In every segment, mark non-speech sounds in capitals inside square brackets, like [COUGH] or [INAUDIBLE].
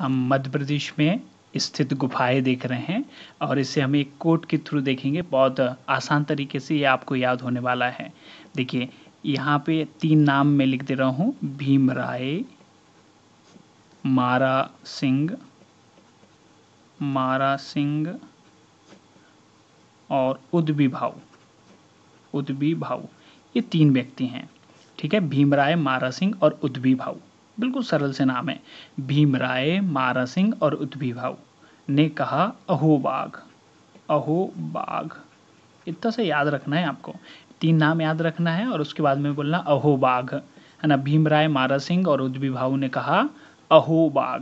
हम मध्य प्रदेश में स्थित गुफाएं देख रहे हैं और इसे हम एक कोट के थ्रू देखेंगे बहुत आसान तरीके से ये आपको याद होने वाला है देखिए यहाँ पे तीन नाम मैं लिख दे रहा हूँ भीम राय मारा सिंह मारा सिंह और उदबी भाव उदबी भाव ये तीन व्यक्ति हैं ठीक है भीमराय मारा सिंह और उदबी भाऊ बिल्कुल सरल से नाम है भीमराय मारा सिंह और उत्वी भाऊ ने कहा अहो बाघ अहो बाघ इतना से याद रखना है आपको तीन नाम याद रखना है और उसके बाद में बोलना अहो बाघ है ना भीम राय मारा सिंह और उद्वी भाऊ ने कहा अहो बाघ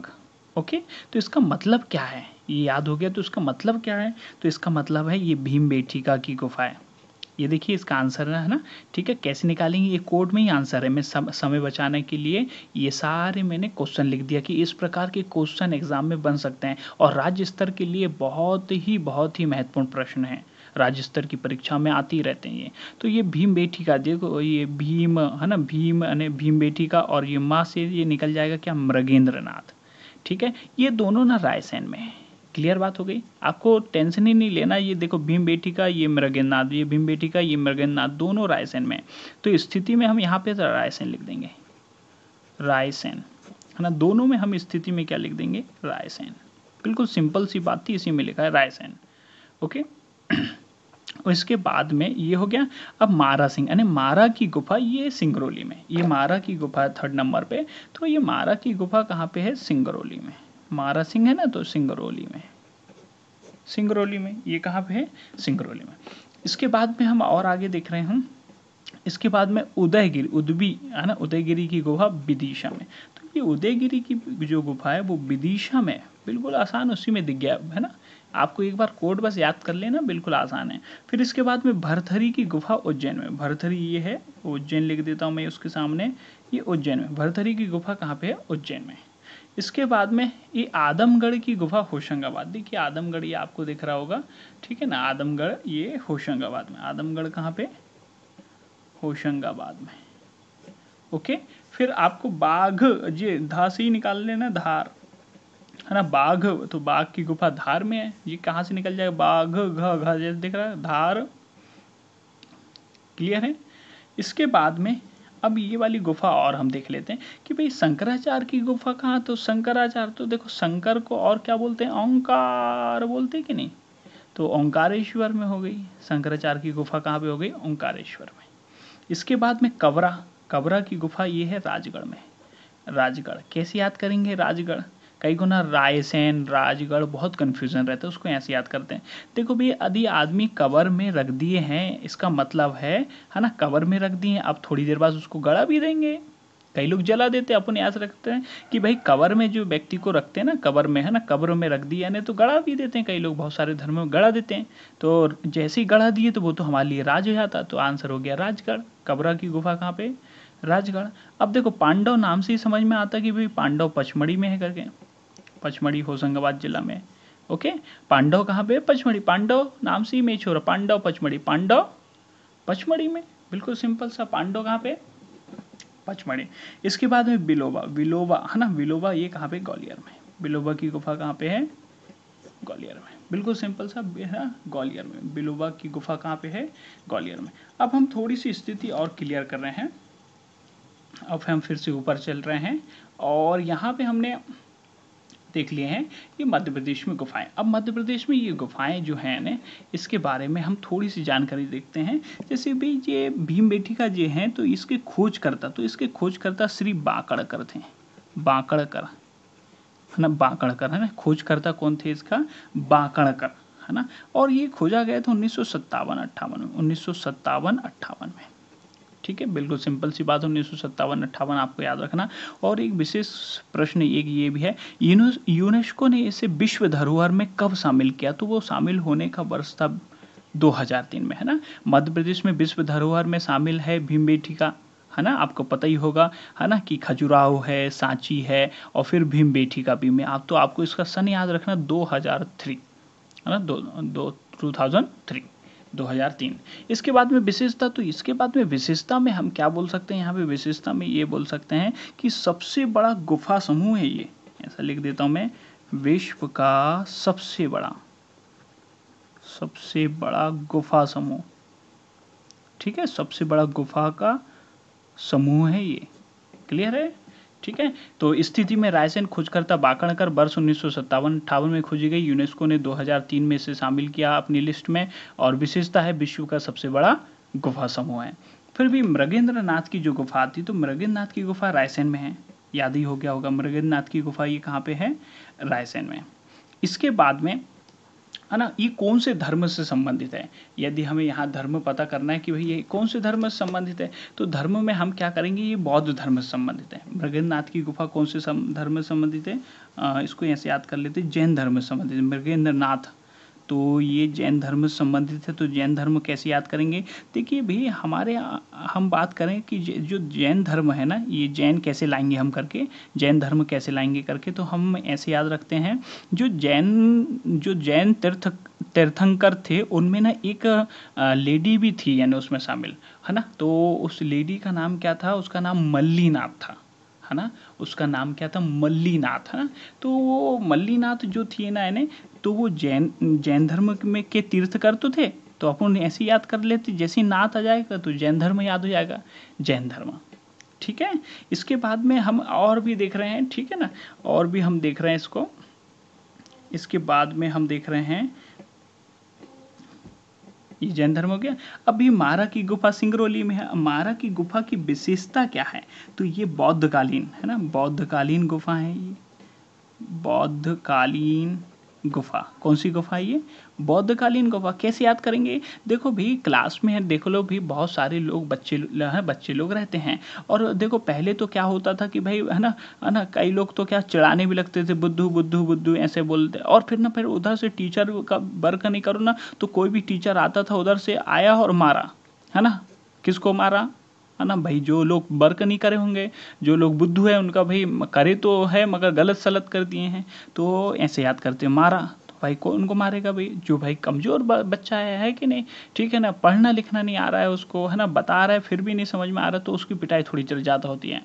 ओके तो इसका मतलब क्या है ये याद हो गया तो इसका मतलब क्या है तो इसका मतलब है ये भीम बेटिका की गुफा है ये देखिए इसका आंसर है ना ठीक है कैसे निकालेंगे ये कोड में ही आंसर है मैं सम, समय बचाने के लिए ये सारे मैंने क्वेश्चन लिख दिया कि इस प्रकार के क्वेश्चन एग्जाम में बन सकते हैं और राज्य स्तर के लिए बहुत ही बहुत ही महत्वपूर्ण प्रश्न है राज्य स्तर की परीक्षा में आती रहते हैं ये तो ये भीम बेटी का देखो ये भीम है ना भीम भीम बेटी का और ये माँ से ये निकल जाएगा क्या मृगेंद्र ठीक है ये दोनों ना रायसेन में है क्लियर बात हो गई आपको टेंशन ही नहीं लेना ये देखो भीम बेटी का ये मृगेंद्रनाथ ये भीम बेटी का ये मृगेंद्रनाथ दोनों रायसेन में तो स्थिति में हम यहाँ पे रायसेन लिख देंगे रायसेन है ना दोनों में हम स्थिति में क्या लिख देंगे रायसेन बिल्कुल सिंपल सी बात थी इसी में लिखा है रायसेन ओके [CLEARS THROAT] इसके बाद में ये हो गया अब मारा सिंह यानी मारा की गुफा ये सिंगरौली में ये मारा की गुफा है थर्ड नंबर पे तो ये मारा की गुफा कहाँ पे है सिंगरौली में मारा सिंह है ना तो सिंगरौली में सिंगरौली में ये कहाँ पे है सिंगरौली में इसके बाद में हम और आगे देख रहे हैं इसके बाद में उदयगिरी उदबी है ना उदयगिरी की गुफा विदिशा में तो ये उदयगिरी की जो गुफा है वो विदिशा में बिल्कुल आसान उसी में दिख गया है ना आपको एक बार कोड बस याद कर लेना बिल्कुल आसान है फिर इसके बाद में भरथरी की गुफा उज्जैन में भरथरी ये है उज्जैन लिख देता हूँ मैं उसके सामने ये उज्जैन में भरथरी की गुफा कहाँ पे है उज्जैन में इसके बाद में ये आदमगढ़ की गुफा होशंगाबाद देखिए आदमगढ़ ये आपको दिख रहा होगा ठीक है ना आदमगढ़ ये होशंगाबाद में आदमगढ़ कहाँ पे होशंगाबाद में ओके फिर आपको बाघ ये धा से ही निकाल लेना धार है ना बाघ तो बाघ की गुफा धार में है ये कहाँ से निकल जाएगा बाघ घ घ जैसे दिख रहा है धार क्लियर है इसके बाद में अब ये वाली गुफा और हम देख लेते हैं कि भाई शंकराचार्य की गुफा कहाँ तो शंकराचार्य तो देखो शंकर को और क्या बोलते हैं ओंकार बोलते कि नहीं तो ओंकारेश्वर में हो गई शंकराचार्य की गुफा कहाँ पे हो गई ओंकारेश्वर में इसके बाद में कवरा कवरा की गुफा ये है राजगढ़ में राजगढ़ कैसे याद करेंगे राजगढ़ कई को ना रायसेन राजगढ़ बहुत कन्फ्यूज़न रहता है उसको ऐसे याद करते हैं देखो भैया यदि आदमी कवर में रख दिए हैं इसका मतलब है है ना कवर में रख दिए अब थोड़ी देर बाद उसको गड़ा भी देंगे कई लोग जला देते हैं अपने याद रखते हैं कि भाई कवर में जो व्यक्ति को रखते हैं ना कवर में है ना कवर में रख दिया नहीं तो गड़ा भी देते हैं कई लोग बहुत सारे धर्मों में गड़ा देते हैं तो जैसे ही गढ़ा दिए तो वो तो हमारे लिए राज हो जाता तो आंसर हो गया राजगढ़ कबरा की गुफा कहाँ पे राजगढ़ अब देखो पांडव नाम से ही समझ में आता कि भाई पांडव पचमढ़ी में है करके पचमढ़ी होशंगाबाद जिला में ओके पांडव कहाँ पे पचमढ़ी पांडव नाम से ही मैच हो रहा पांडव पचमढ़ी पांडव पचमढ़ी में बिल्कुल सिंपल सा पांडव कहाँ पे पचमढ़ी इसके बाद में बिलोबा बिलोबा है ना बिलोबा ये कहाँ पे ग्वालियर में बिलोबा की गुफा कहाँ पे है ग्वालियर में बिल्कुल सिंपल सा है ग्वालियर में बिलोबा की गुफा कहाँ पे है ग्वालियर में अब हम थोड़ी सी स्थिति और क्लियर कर रहे हैं अब हम फिर से ऊपर चल रहे हैं और यहाँ पे हमने देख लिए हैं ये मध्य प्रदेश में गुफाएं अब मध्य प्रदेश में ये गुफाएं जो हैं ना इसके बारे में हम थोड़ी सी जानकारी देखते हैं जैसे भी ये भीम का जो है तो इसके खोजकर्ता तो इसके खोजकर्ता श्री बाकड़कर थे बाकड़कर है ना बाकड़कर है ना खोजकर्ता कौन थे इसका बाकड़कर है ना और ये खोजा गया था उन्नीस सौ सत्तावन अट्ठावन में उन्नीस सौ सत्तावन अट्ठावन में ठीक है बिल्कुल सिंपल सी बात उन्नीस सौ सत्तावन अट्ठावन आपको याद रखना और एक विशेष प्रश्न एक ये भी है यूनेस्को ने इसे विश्व धरोहर में कब शामिल किया तो वो शामिल होने का वर्ष था 2003 में है ना मध्य प्रदेश में विश्व धरोहर में शामिल है का है ना आपको पता ही होगा है ना कि खजुराहो है सांची है और फिर भीम का भी में आप तो आपको इसका सन याद रखना 2003 है ना दो दो टू थाउजेंड थ्री 2003 इसके बाद में विशेषता तो इसके बाद में विशेषता में हम क्या बोल सकते हैं यहाँ पे विशेषता में ये बोल सकते हैं कि सबसे बड़ा गुफा समूह है ये ऐसा लिख देता हूँ मैं विश्व का सबसे बड़ा सबसे बड़ा गुफा समूह ठीक है सबसे बड़ा गुफा का समूह है ये क्लियर है ठीक है तो स्थिति में रायसेन खोजकर्ता बाकणकर वर्ष उन्नीस सौ सत्तावन में खोजी गई यूनेस्को ने 2003 में इसे शामिल किया अपनी लिस्ट में और विशेषता है विश्व का सबसे बड़ा गुफा समूह है फिर भी मृगेंद्र नाथ की जो गुफा थी तो मृगेंद्र नाथ की गुफा रायसेन में है याद ही हो गया होगा मृगेंद्र नाथ की गुफा ये कहाँ पे है रायसेन में इसके बाद में है ना ये कौन से धर्म से संबंधित है यदि हमें यहाँ धर्म पता करना है कि भाई ये कौन से धर्म से संबंधित है तो धर्म में हम क्या करेंगे ये बौद्ध धर्म से संबंधित है मृगेंद्रनाथ की गुफा कौन से धर्म से संबंधित है इसको यहाँ से याद कर लेते जैन धर्म से संबंधित मृगेंद्र नाथ तो ये जैन धर्म से संबंधित है तो जैन धर्म कैसे याद करेंगे देखिए भी हमारे हम बात करें कि जो जैन धर्म है ना ये जैन कैसे लाएंगे हम करके जैन धर्म कैसे लाएंगे करके तो हम ऐसे याद रखते हैं जो जैन जो जैन तीर्थ तीर्थंकर थे उनमें ना एक लेडी भी थी यानी उसमें शामिल है ना तो उस लेडी का नाम क्या था उसका नाम मल्लीनाथ था है ना उसका नाम क्या था मल्लीनाथ है ना तो वो मल्लीनाथ जो थे ना यानी तो वो जैन जैन धर्म में के कर तो थे तो अपन ऐसे याद कर लेते जैसे नाथ आ जाएगा तो जैन धर्म याद हो जाएगा जैन धर्म ठीक है इसके बाद में हम और भी देख रहे हैं ठीक है ना और भी हम देख रहे हैं इसको इसके बाद में हम देख रहे हैं ये जैन धर्म हो गया अभी मारा की गुफा सिंगरौली में है मारा की गुफा की विशेषता क्या है तो ये बौद्धकालीन है ना बौद्धकालीन गुफा है ये बौद्धकालीन गुफा कौन सी गुफा ये बौद्धकालीन गुफा कैसे याद करेंगे देखो भी क्लास में है देख लो भी बहुत सारे लोग बच्चे हैं बच्चे लोग रहते हैं और देखो पहले तो क्या होता था कि भाई है ना है ना कई लोग तो क्या चढ़ाने भी लगते थे बुद्धू बुद्धू बुद्धू ऐसे बोलते और फिर ना फिर उधर से टीचर का वर्क नहीं करो ना तो कोई भी टीचर आता था उधर से आया और मारा है ना किसको मारा है ना भाई जो लोग वर्क नहीं करे होंगे जो लोग बुद्धू है उनका भाई करे तो है मगर गलत सलत कर दिए हैं तो ऐसे याद करते हैं मारा तो भाई कौन को मारेगा भाई जो भाई कमज़ोर बच्चा है है कि नहीं ठीक है ना पढ़ना लिखना नहीं आ रहा है उसको है ना बता रहा है फिर भी नहीं समझ में आ रहा तो उसकी पिटाई थोड़ी ज़्यादा होती है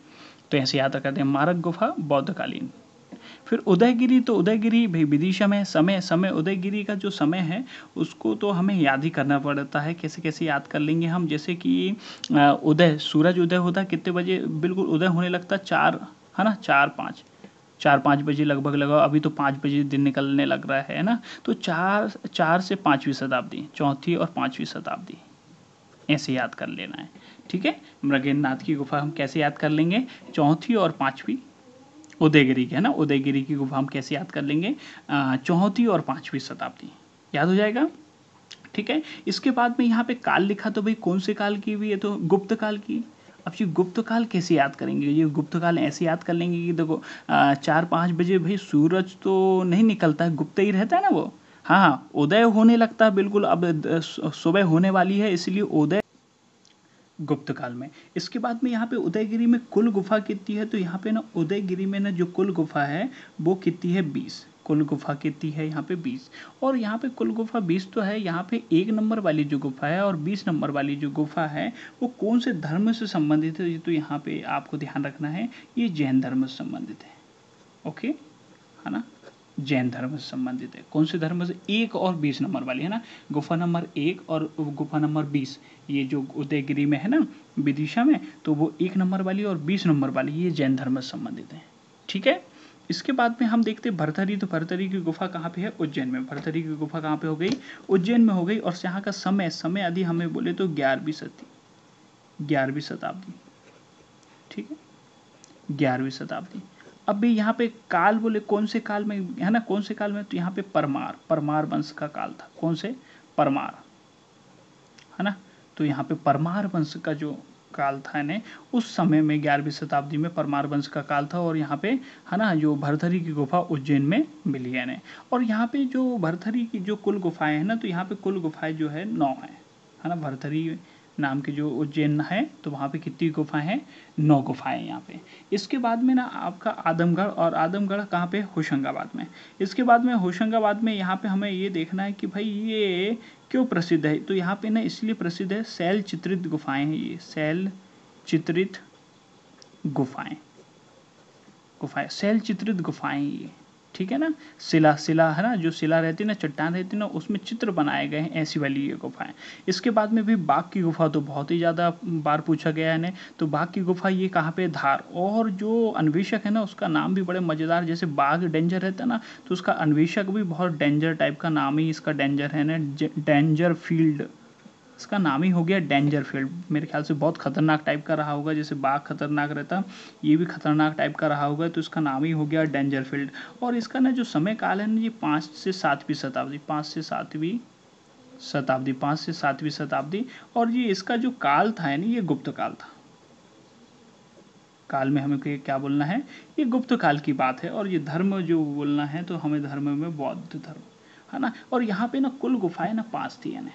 तो ऐसे याद करते हैं मारक गुफा बौद्धकालीन फिर उदयगिरी तो उदयगिरी भी विदिशा में समय समय उदयगिरी का जो समय है उसको तो हमें याद ही करना पड़ता है कैसे कैसे याद कर लेंगे हम जैसे कि उदय सूरज उदय होता कितने बजे बिल्कुल उदय होने लगता चार है ना चार पाँच चार पाँच बजे लगभग लगा अभी तो पाँच बजे दिन निकलने लग रहा है ना तो चार चार से पाँचवीं शताब्दी चौथी और पाँचवीं शताब्दी ऐसे याद कर लेना है ठीक है मृगेंद्र नाथ की गुफा हम कैसे याद कर लेंगे चौथी और पाँचवीं उदयगिरी की है ना उदयगिरी की गुफा हम कैसे याद कर लेंगे चौथी और पांचवी शताब्दी याद हो जाएगा ठीक है इसके बाद में यहाँ पे काल लिखा तो भाई कौन से काल की हुई है तो गुप्त काल की अब ये गुप्त काल कैसे याद करेंगे ये गुप्त काल ऐसे याद कर लेंगे कि देखो चार पाँच बजे भाई सूरज तो नहीं निकलता है गुप्त ही रहता है ना वो हाँ, हाँ उदय होने लगता है बिल्कुल अब सुबह होने वाली है इसलिए उदय गुप्त काल में इसके बाद में यहाँ पे उदयगिरी में कुल गुफा कितनी है तो यहाँ पे ना उदयगिरी में ना जो कुल गुफा है वो कितनी है बीस कुल गुफा कितनी है यहाँ पे बीस और यहाँ पे कुल गुफा बीस तो है यहाँ पे एक नंबर वाली जो गुफा है और बीस नंबर वाली जो गुफा है वो कौन से धर्म से संबंधित है ये तो यहाँ पे आपको ध्यान रखना है ये जैन धर्म से संबंधित है ओके है ना जैन धर्म से संबंधित है कौन से धर्म से एक और बीस नंबर वाली है ना गुफा नंबर एक और गुफा नंबर बीस ये जो उदयगिरी में है ना विदिशा में तो वो एक नंबर वाली और बीस नंबर वाली ये जैन धर्म से संबंधित है ठीक है इसके बाद में हम देखते हैं भरतरी तो भरतरी की गुफा कहाँ पे है उज्जैन में भरतरी की गुफा कहाँ पे हो गई उज्जैन में हो गई और यहाँ का समय समय आदि हमें बोले तो ग्यारहवीं सदी ग्यारहवीं शताब्दी ठीक है ग्यारहवीं शताब्दी अब भी यहाँ पे काल बोले कौन से काल में है ना कौन से काल में तो यहाँ पे परमार परमार वंश का काल था कौन से परमार है ना तो यहाँ पे परमार वंश का जो काल था ने उस समय में ग्यारहवीं शताब्दी में परमार वंश का काल था और यहाँ पे है ना जो भरथरी की गुफा उज्जैन में मिली है ने और यहाँ पे जो भरथरी की जो कुल गुफाएं हैं ना तो यहाँ पे कुल गुफाएं जो है नौ है है ना भरथरी नाम की जो उज्जैन है तो वहाँ पे कितनी गुफाएं हैं नौ गुफाएं हैं यहाँ पे इसके बाद में ना आपका आदमगढ़ और आदमगढ़ कहाँ पे होशंगाबाद में इसके बाद में होशंगाबाद में यहाँ पे हमें ये देखना है कि भाई ये क्यों प्रसिद्ध है तो यहाँ पे ना इसलिए प्रसिद्ध है शैल चित्रित गुफाएं हैं ये शैल चित्रित गुफाएं गुफाएं शैल चित्रित गुफाएं ये ठीक है ना शिला शिला है ना जो शिला रहती है ना चट्टान रहती है ना उसमें चित्र बनाए गए हैं ऐसी वाली ये गुफाएं इसके बाद में भी बाघ की गुफा तो बहुत ही ज़्यादा बार पूछा गया है तो बाघ की गुफा ये कहाँ पे धार और जो अन्वेषक है ना उसका नाम भी बड़े मज़ेदार जैसे बाघ डेंजर रहता है ना तो उसका अन्वेषक भी बहुत डेंजर टाइप का नाम ही इसका डेंजर है ना डेंजर फील्ड इसका नाम ही हो गया डेंजर फील्ड मेरे ख्याल से बहुत खतरनाक टाइप का रहा होगा जैसे बाघ खतरनाक रहता ये भी खतरनाक टाइप का रहा होगा तो इसका नाम ही हो गया डेंजर फील्ड और इसका ना जो समय काल है ना ये पाँच से सातवीं शताब्दी पाँच से सातवीं शताब्दी पाँच से सातवीं शताब्दी और ये इसका जो काल था यानी ये गुप्त काल था काल में हमें क्या बोलना है ये गुप्त काल की बात है और ये धर्म जो बोलना है तो हमें धर्म में बौद्ध धर्म है ना और यहाँ पे ना कुल गुफाएं ना पाँच थी यानी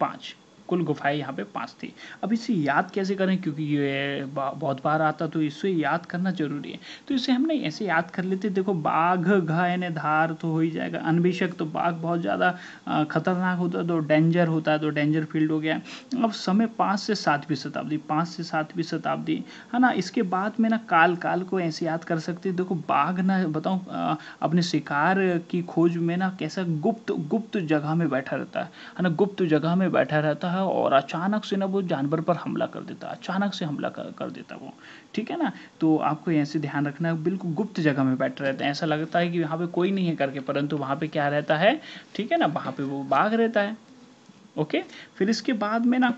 पाँच कुल गुफाएं यहाँ पे पाँच थी अब इसे याद कैसे करें क्योंकि ये बहुत बार आता तो इसे याद करना जरूरी है तो इसे हमने ऐसे याद कर लेते देखो बाघ घा धार तो हो ही जाएगा अनभिषक तो बाघ बहुत ज़्यादा खतरनाक होता है तो डेंजर होता है तो डेंजर फील्ड हो गया अब समय पाँच से सातवीं शताब्दी पाँच से सातवीं शताब्दी है ना इसके बाद में ना काल काल को ऐसे याद कर सकते देखो बाघ ना बताऊँ अपने शिकार की खोज में ना कैसा गुप्त गुप्त जगह में बैठा रहता है ना गुप्त जगह में बैठा रहता है था और अचानक से ना वो जानवर पर हमला कर देता अचानक से हमला कर, कर देता वो ठीक है ना तो आपको ऐसे ध्यान रखना है बिल्कुल गुप्त जगह में बैठ रहता है ऐसा लगता है कि यहाँ पे कोई नहीं है करके परंतु वहाँ पे क्या रहता है ठीक है ना वहाँ पे वो बाघ रहता है ओके फिर इसके बाद में ना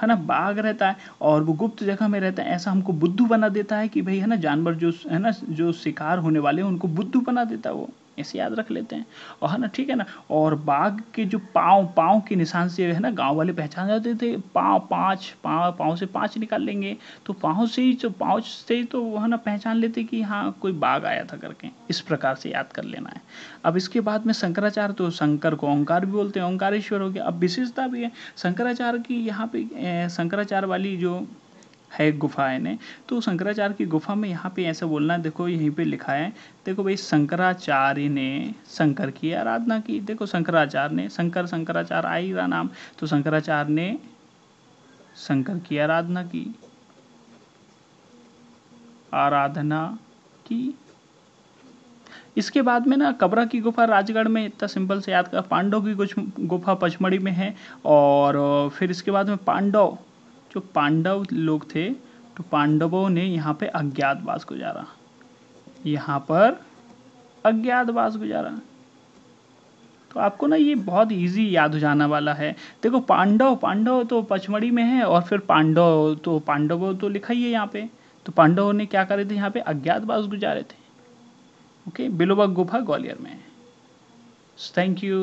है ना बाघ रहता है और वो गुप्त जगह में रहता है ऐसा हमको बुद्धू बना देता है कि भाई है ना जानवर जो है ना जो शिकार होने वाले हैं उनको बुद्धू बना देता है वो ऐसे याद रख लेते हैं और है ना ठीक है ना और बाघ के जो पाँव पाँव के निशान से है ना गांव वाले पहचान जाते थे पाँव पाँच पाँव पाँव से पाँच निकाल लेंगे तो पाँव से ही जो पाँव से ही तो, तो है ना पहचान लेते कि हाँ कोई बाघ आया था करके इस प्रकार से याद कर लेना है अब इसके बाद में शंकराचार्य तो शंकर को ओंकार भी बोलते हैं ओंकारेश्वर हो गया अब विशेषता भी है शंकराचार्य की यहाँ पे शंकराचार्य वाली जो है गुफाएं ने तो शंकराचार्य की गुफा में यहाँ पे ऐसा बोलना देखो यहीं पे लिखा है देखो भाई शंकराचार्य ने शंकर की आराधना की देखो शंकराचार्य ने शंकर शंकराचार्य आई रहा नाम तो शंकराचार्य ने शंकर की आराधना की आराधना की इसके बाद में ना कबरा की गुफा राजगढ़ में इतना सिंपल से याद कर पांडव की कुछ गुफा पचमढ़ी में है और फिर इसके बाद में पांडव जो पांडव लोग थे तो पांडवों ने यहाँ पे अज्ञातवास गुजारा यहाँ पर अज्ञातवास गुजारा तो आपको ना ये बहुत इजी याद हो जाना वाला है देखो पांडव पांडव तो पचमढ़ी में है और फिर पांडव तो पांडव तो लिखा ही है यहाँ पे तो पांडवों ने क्या करे थे यहाँ पे अज्ञातवास गुजारे थे ओके बिलोबा गुफा ग्वालियर में थैंक यू